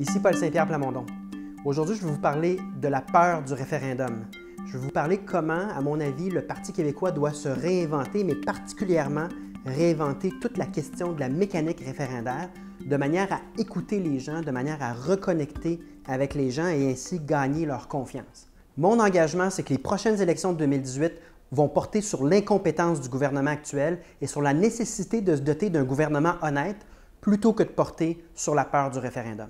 Ici Paul Saint-Pierre Plamondon. Aujourd'hui, je vais vous parler de la peur du référendum. Je vais vous parler comment, à mon avis, le Parti québécois doit se réinventer, mais particulièrement réinventer toute la question de la mécanique référendaire de manière à écouter les gens, de manière à reconnecter avec les gens et ainsi gagner leur confiance. Mon engagement, c'est que les prochaines élections de 2018 vont porter sur l'incompétence du gouvernement actuel et sur la nécessité de se doter d'un gouvernement honnête plutôt que de porter sur la peur du référendum.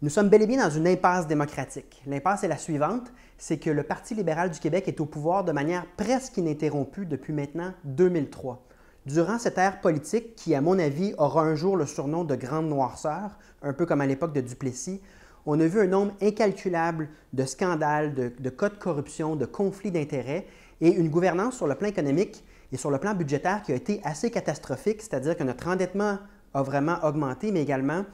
Nous sommes bel et bien dans une impasse démocratique. L'impasse est la suivante, c'est que le Parti libéral du Québec est au pouvoir de manière presque ininterrompue depuis maintenant 2003. Durant cette ère politique, qui à mon avis aura un jour le surnom de grande noirceur, un peu comme à l'époque de Duplessis, on a vu un nombre incalculable de scandales, de, cas de corruption, de conflits d'intérêts et une gouvernance sur le plan économique et sur le plan budgétaire qui a été assez catastrophique, c'est-à-dire que notre endettement a vraiment augmenté, mais également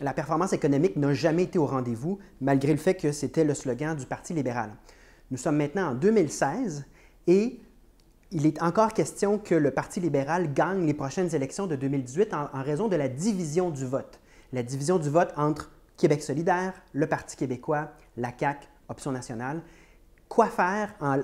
la performance économique n'a jamais été au rendez-vous, malgré le fait que c'était le slogan du Parti libéral. Nous sommes maintenant en 2016 et il est encore question que le Parti libéral gagne les prochaines élections de 2018 en, raison de la division du vote. La division du vote entre Québec solidaire, le Parti québécois, la CAQ, Option nationale. Quoi faire à,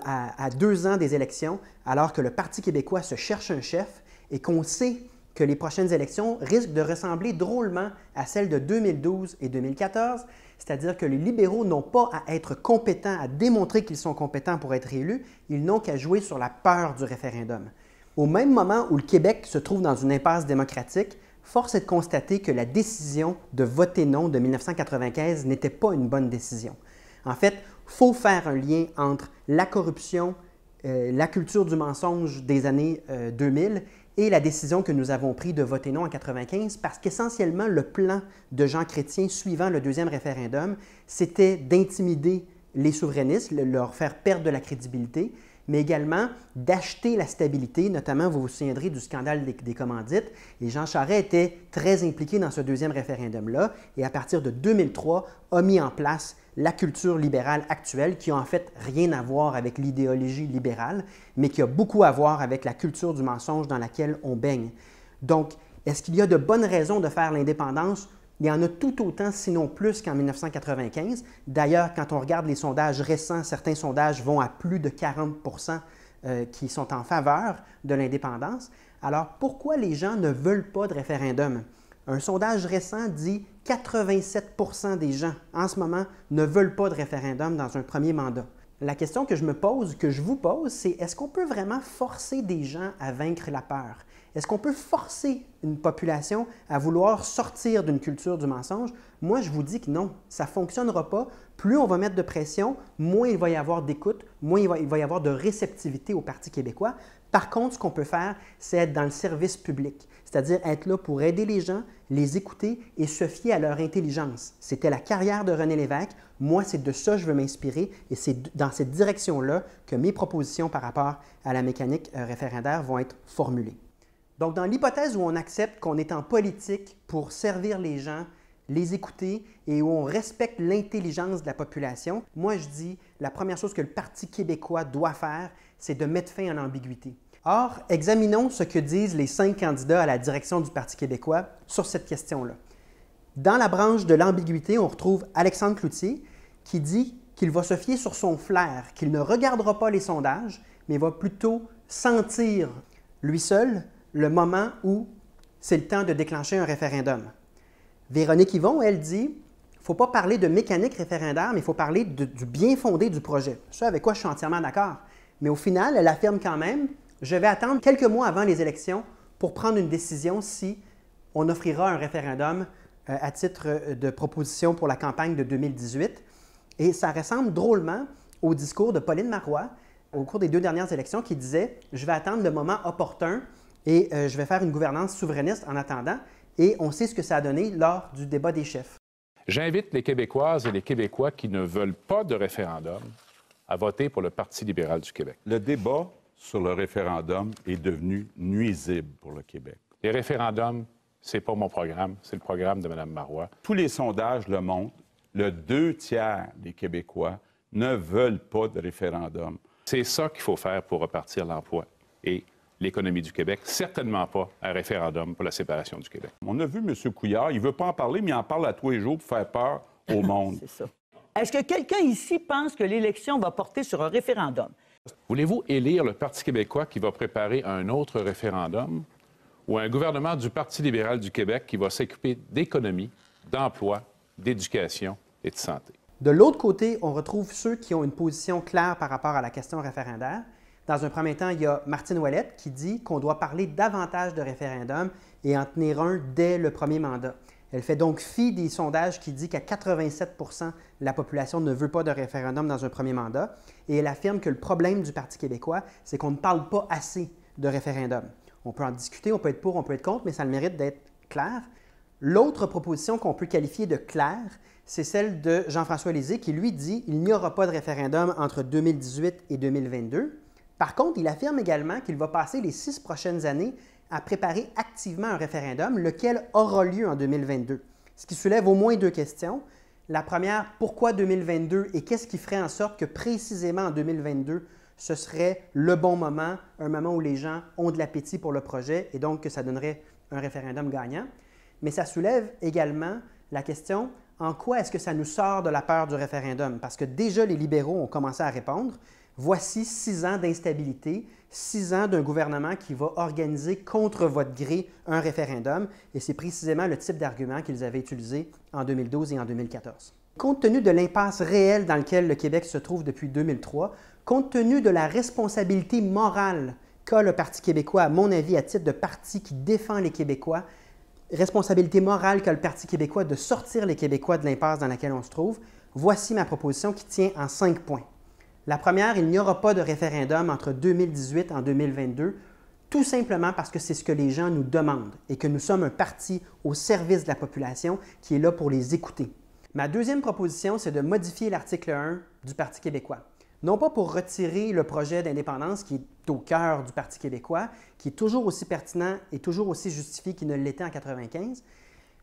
à deux ans des élections alors que le Parti québécois se cherche un chef et qu'on sait que les prochaines élections risquent de ressembler drôlement à celles de 2012 et 2014, c'est-à-dire que les libéraux n'ont pas à être compétents, à démontrer qu'ils sont compétents pour être élus, ils n'ont qu'à jouer sur la peur du référendum. Au même moment où le Québec se trouve dans une impasse démocratique, force est de constater que la décision de voter non de 1995 n'était pas une bonne décision. En fait, il faut faire un lien entre la corruption, euh, la culture du mensonge des années 2000 euh, et la décision que nous avons prise de voter non en 1995 parce qu'essentiellement, le plan de Jean Chrétien suivant le deuxième référendum, c'était d'intimider les souverainistes, leur faire perdre de la crédibilité mais également d'acheter la stabilité. Notamment, vous vous souviendrez du scandale des, commandites. Et Jean Charest était très impliqué dans ce deuxième référendum-là et à partir de 2003 a mis en place la culture libérale actuelle qui a en fait rien à voir avec l'idéologie libérale, mais qui a beaucoup à voir avec la culture du mensonge dans laquelle on baigne. Donc, est-ce qu'il y a de bonnes raisons de faire l'indépendance? il y en a tout autant, sinon plus qu'en 1995. D'ailleurs, quand on regarde les sondages récents, certains sondages vont à plus de 40 euh, qui sont en faveur de l'indépendance. Alors, pourquoi les gens ne veulent pas de référendum? Un sondage récent dit 87 des gens, en ce moment, ne veulent pas de référendum dans un premier mandat. La question que je me pose, que je vous pose, c'est est-ce qu'on peut vraiment forcer des gens à vaincre la peur? Est-ce qu'on peut forcer une population à vouloir sortir d'une culture du mensonge? Moi, je vous dis que non, ça ne fonctionnera pas. Plus on va mettre de pression, moins il va y avoir d'écoute, moins il va, y avoir de réceptivité au Parti québécois. Par contre, ce qu'on peut faire, c'est être dans le service public, c'est-à-dire être là pour aider les gens, les écouter et se fier à leur intelligence. C'était la carrière de René Lévesque. Moi, c'est de ça que je veux m'inspirer et c'est dans cette direction-là que mes propositions par rapport à la mécanique euh, référendaire vont être formulées. Donc, dans l'hypothèse où on accepte qu'on est en politique pour servir les gens, les écouter et où on respecte l'intelligence de la population, moi je dis la première chose que le Parti québécois doit faire, c'est de mettre fin à l'ambiguïté. Or, examinons ce que disent les cinq candidats à la direction du Parti québécois sur cette question-là. Dans la branche de l'ambiguïté, on retrouve Alexandre Cloutier qui dit qu'il va se fier sur son flair, qu'il ne regardera pas les sondages, mais va plutôt sentir lui seul le moment où c'est le temps de déclencher un référendum. Véronique Yvon, elle dit il ne faut pas parler de mécanique référendaire, mais il faut parler du bien fondé du projet. Ça, avec quoi je suis entièrement d'accord. Mais au final, elle affirme quand même je vais attendre quelques mois avant les élections pour prendre une décision si on offrira un référendum euh, à titre euh, de proposition pour la campagne de 2018. Et ça ressemble drôlement au discours de Pauline Marois au cours des deux dernières élections qui disait Je vais attendre le moment opportun et euh, je vais faire une gouvernance souverainiste en attendant. Et on sait ce que ça a donné lors du débat des chefs. J'invite les Québécoises et les Québécois qui ne veulent pas de référendum à voter pour le Parti libéral du Québec. Le débat sur le référendum est devenu nuisible pour le Québec. Les référendums, c'est pas mon programme, c'est le programme de Mme Marois. Tous les sondages le montrent. Le deux tiers des Québécois ne veulent pas de référendum. C'est ça qu'il faut faire pour repartir l'emploi. Et l'économie du Québec, certainement pas un référendum pour la séparation du Québec. On a vu M. Couillard, il ne veut pas en parler, mais il en parle à tous les jours pour faire peur au monde. Est-ce que quelqu'un ici pense que l'élection va porter sur un référendum? Voulez-vous élire le Parti québécois qui va préparer un autre référendum ou un gouvernement du Parti libéral du Québec qui va s'occuper d'économie, d'emploi, d'éducation et de santé? De l'autre côté, on retrouve ceux qui ont une position claire par rapport à la question référendaire, dans un premier temps, il y a Martine Ouellette qui dit qu'on doit parler davantage de référendums et en tenir un dès le premier mandat. Elle fait donc fi des sondages qui disent qu'à 87 la population ne veut pas de référendum dans un premier mandat et elle affirme que le problème du Parti québécois, c'est qu'on ne parle pas assez de référendum. On peut en discuter, on peut être pour, on peut être contre, mais ça le mérite d'être clair. L'autre proposition qu'on peut qualifier de claire, c'est celle de Jean-François Lézé qui lui dit qu'il n'y aura pas de référendum entre 2018 et 2022. Par contre, il affirme également qu'il va passer les six prochaines années à préparer activement un référendum, lequel aura lieu en 2022. Ce qui soulève au moins deux questions. La première, pourquoi 2022 et qu'est-ce qui ferait en sorte que précisément en 2022, ce serait le bon moment, un moment où les gens ont de l'appétit pour le projet et donc que ça donnerait un référendum gagnant. Mais ça soulève également la question, en quoi est-ce que ça nous sort de la peur du référendum? Parce que déjà, les libéraux ont commencé à répondre. Voici six ans d'instabilité, six ans d'un gouvernement qui va organiser contre votre gré un référendum, et c'est précisément le type d'argument qu'ils avaient utilisé en 2012 et en 2014. Compte tenu de l'impasse réelle dans laquelle le Québec se trouve depuis 2003, compte tenu de la responsabilité morale qu'a le Parti québécois, à mon avis, à titre de parti qui défend les Québécois, responsabilité morale qu'a le Parti québécois de sortir les Québécois de l'impasse dans laquelle on se trouve, voici ma proposition qui tient en cinq points. La première, il n'y aura pas de référendum entre 2018 et 2022, tout simplement parce que c'est ce que les gens nous demandent et que nous sommes un parti au service de la population qui est là pour les écouter. Ma deuxième proposition, c'est de modifier l'article 1 du Parti québécois. Non pas pour retirer le projet d'indépendance qui est au cœur du Parti québécois, qui est toujours aussi pertinent et toujours aussi justifié qu'il ne l'était en 1995,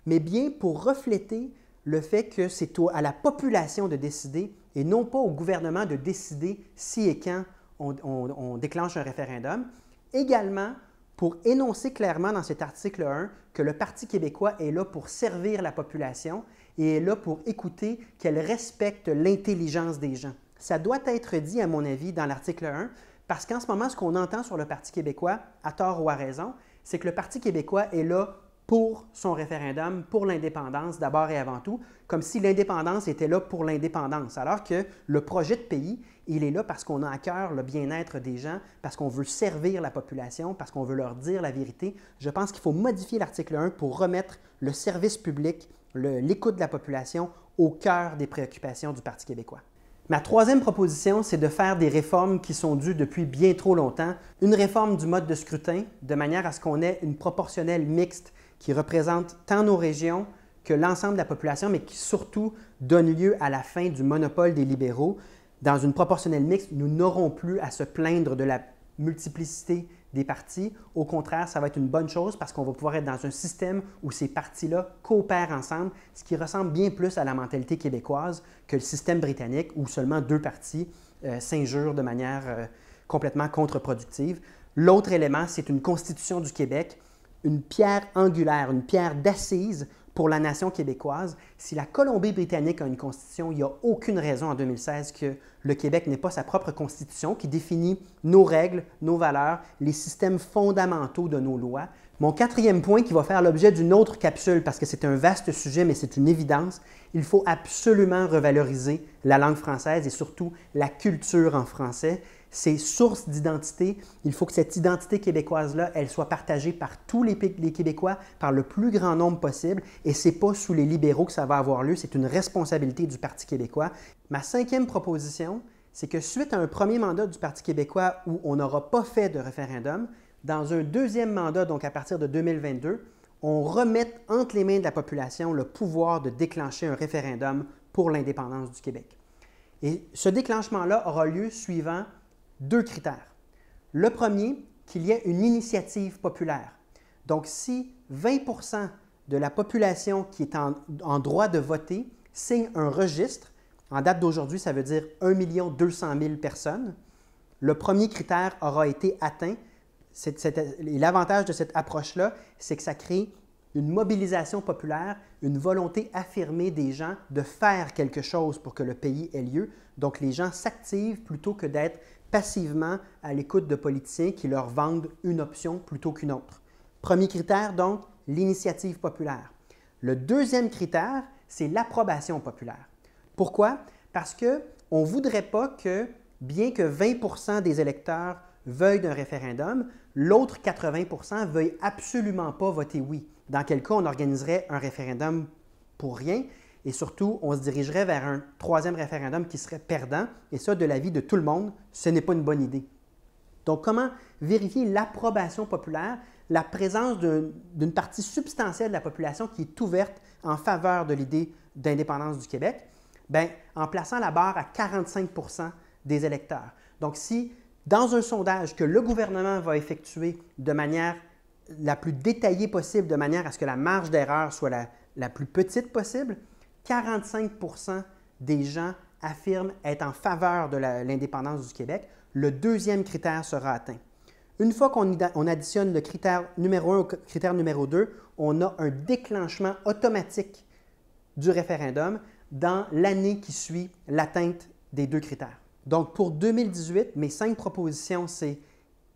mais bien pour refléter le fait que c'est à la population de décider et non pas au gouvernement de décider si et quand on, déclenche un référendum. Également, pour énoncer clairement dans cet article 1 que le Parti québécois est là pour servir la population et est là pour écouter qu'elle respecte l'intelligence des gens. Ça doit être dit, à mon avis, dans l'article 1, parce qu'en ce moment, ce qu'on entend sur le Parti québécois, à tort ou à raison, c'est que le Parti québécois est là pour son référendum, pour l'indépendance d'abord et avant tout, comme si l'indépendance était là pour l'indépendance, alors que le projet de pays, il est là parce qu'on a à cœur le bien-être des gens, parce qu'on veut servir la population, parce qu'on veut leur dire la vérité. Je pense qu'il faut modifier l'article 1 pour remettre le service public, l'écoute de la population au cœur des préoccupations du Parti québécois. Ma troisième proposition, c'est de faire des réformes qui sont dues depuis bien trop longtemps. Une réforme du mode de scrutin, de manière à ce qu'on ait une proportionnelle mixte qui représente tant nos régions que l'ensemble de la population, mais qui surtout donne lieu à la fin du monopole des libéraux. Dans une proportionnelle mixte, nous n'aurons plus à se plaindre de la multiplicité des partis. Au contraire, ça va être une bonne chose parce qu'on va pouvoir être dans un système où ces partis-là coopèrent ensemble, ce qui ressemble bien plus à la mentalité québécoise que le système britannique où seulement deux partis euh, s'injurent de manière euh, complètement contre-productive. L'autre élément, c'est une constitution du Québec une pierre angulaire, une pierre d'assise pour la nation québécoise. Si la Colombie-Britannique a une constitution, il n'y a aucune raison en 2016 que le Québec n'ait pas sa propre constitution qui définit nos règles, nos valeurs, les systèmes fondamentaux de nos lois. Mon quatrième point qui va faire l'objet d'une autre capsule parce que c'est un vaste sujet mais c'est une évidence, il faut absolument revaloriser la langue française et surtout la culture en français c'est source d'identité. Il faut que cette identité québécoise-là, elle soit partagée par tous les, les, Québécois, par le plus grand nombre possible. Et c'est pas sous les libéraux que ça va avoir lieu, c'est une responsabilité du Parti québécois. Ma cinquième proposition, c'est que suite à un premier mandat du Parti québécois où on n'aura pas fait de référendum, dans un deuxième mandat, donc à partir de 2022, on remette entre les mains de la population le pouvoir de déclencher un référendum pour l'indépendance du Québec. Et ce déclenchement-là aura lieu suivant deux critères. Le premier, qu'il y ait une initiative populaire. Donc, si 20 de la population qui est en, droit de voter signe un registre, en date d'aujourd'hui, ça veut dire 1 200 000 personnes, le premier critère aura été atteint. L'avantage de cette approche-là, c'est que ça crée une mobilisation populaire, une volonté affirmée des gens de faire quelque chose pour que le pays ait lieu. Donc les gens s'activent plutôt que d'être passivement à l'écoute de politiciens qui leur vendent une option plutôt qu'une autre. Premier critère, donc, l'initiative populaire. Le deuxième critère, c'est l'approbation populaire. Pourquoi? Parce qu'on ne voudrait pas que, bien que 20 des électeurs veuillent d'un référendum, l'autre 80 veuille absolument pas voter oui, dans quel cas on organiserait un référendum pour rien et surtout, on se dirigerait vers un troisième référendum qui serait perdant, et ça, de l'avis de tout le monde, ce n'est pas une bonne idée. Donc, comment vérifier l'approbation populaire, la présence d'une partie substantielle de la population qui est ouverte en faveur de l'idée d'indépendance du Québec? Bien, en plaçant la barre à 45 des électeurs. Donc, si dans un sondage que le gouvernement va effectuer de manière la plus détaillée possible, de manière à ce que la marge d'erreur soit la, la plus petite possible, 45 des gens affirment être en faveur de l'indépendance du Québec. Le deuxième critère sera atteint. Une fois qu'on additionne le critère numéro 1 au critère numéro 2, on a un déclenchement automatique du référendum dans l'année qui suit l'atteinte des deux critères. Donc pour 2018, mes cinq propositions, c'est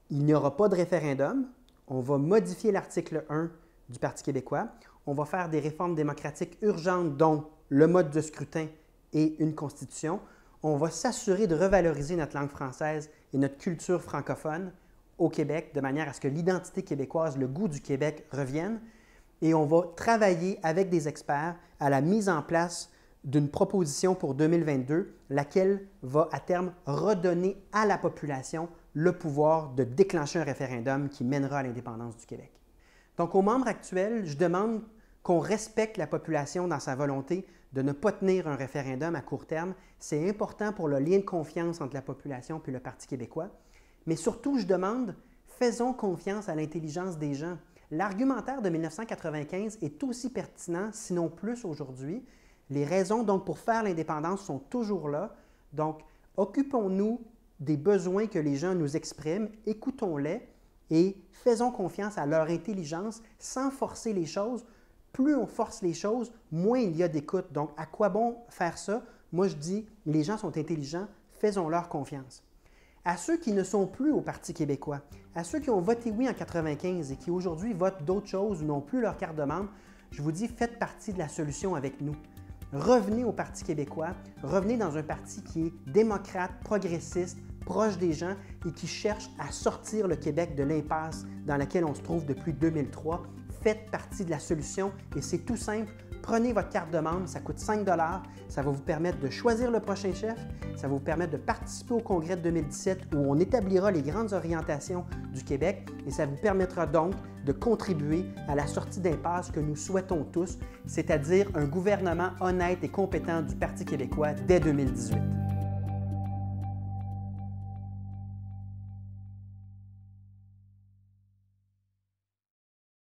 il n'y aura pas de référendum, on va modifier l'article 1 du Parti québécois, on va faire des réformes démocratiques urgentes, dont le mode de scrutin et une constitution, on va s'assurer de revaloriser notre langue française et notre culture francophone au Québec de manière à ce que l'identité québécoise, le goût du Québec revienne. Et on va travailler avec des experts à la mise en place d'une proposition pour 2022, laquelle va à terme redonner à la population le pouvoir de déclencher un référendum qui mènera à l'indépendance du Québec. Donc aux membres actuels, je demande qu'on respecte la population dans sa volonté de ne pas tenir un référendum à court terme. C'est important pour le lien de confiance entre la population et le Parti québécois. Mais surtout, je demande, faisons confiance à l'intelligence des gens. L'argumentaire de 1995 est aussi pertinent, sinon plus aujourd'hui. Les raisons donc pour faire l'indépendance sont toujours là. Donc, occupons-nous des besoins que les gens nous expriment, écoutons-les et faisons confiance à leur intelligence sans forcer les choses plus on force les choses, moins il y a d'écoute. Donc, à quoi bon faire ça? Moi, je dis, les gens sont intelligents, faisons-leur confiance. À ceux qui ne sont plus au Parti québécois, à ceux qui ont voté oui en 1995 et qui aujourd'hui votent d'autres choses ou n'ont plus leur carte de membre, je vous dis, faites partie de la solution avec nous. Revenez au Parti québécois, revenez dans un parti qui est démocrate, progressiste, proche des gens et qui cherche à sortir le Québec de l'impasse dans laquelle on se trouve depuis 2003 faites partie de la solution et c'est tout simple. Prenez votre carte de membre, ça coûte 5 Ça va vous permettre de choisir le prochain chef, ça va vous permettre de participer au congrès de 2017 où on établira les grandes orientations du Québec et ça vous permettra donc de contribuer à la sortie d'impasse que nous souhaitons tous, c'est-à-dire un gouvernement honnête et compétent du Parti québécois dès 2018.